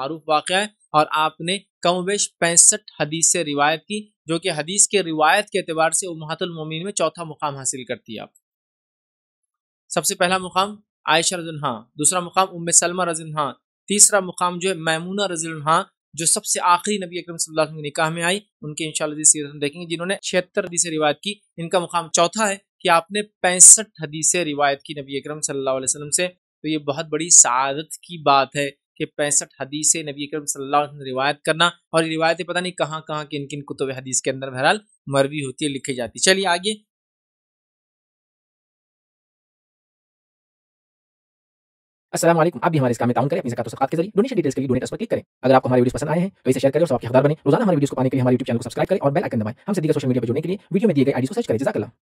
मरूफ वाक़ है और आपने कमवेश पैंसठ हदीस से रिवायत की जो कि हदीस के रिवायत के अतबार से उमहतुलमोमिन में चौथा मुकाम हासिल करती है आप सबसे पहला मुकाम आयशा रजनहा दूसरा मुकाम उम सलमा रजनहा तीसरा मुकाम जो है मैमूना हाँ जो सबसे आखिरी नबी अकरम सल्लल्लाहु अलैहि वसल्लम के निकाह में आई उनके इंशाल्लाह सीरत देखेंगे जिन्होंने छिहत्तर हदीसें रिवायत की इनका मुकाम चौथा है कि आपने पैंसठ हदीसें रिवायत की नबी अकरम सल्लल्लाहु अलैहि वसल्लम से तो ये बहुत बड़ी सदत की बात है के पैंसठ हदीसें नबी करम सल्लल्लाहु ने रिवायत करना और रिवायतें पता नहीं कहाँ कहाँ किन किन कुतुब हदीस के अंदर बहरहाल मरवी होती है लिखी जाती चलिए आगे असलम आप भी हमारे इस काम में ताउन करें अपनी जकात के जरिए डोनेशन डिटेल्स के लिए डोनेट पर क्लिक करें अगर आपको हमारी वीडियो पसंद आए हैं तो इसे शेयर करें और आपके हकदार बने रोजाना हमारे वीडियो को पाने के लिए हमारे यूट्यूब चैनल को सब्सक्राइब करें और बेल आइकन दबाएं हमसे दीगर सोशल मीडिया पर जुड़ने के लिए वीडियो में दिए गए आईडी को सर्च करें जजाकला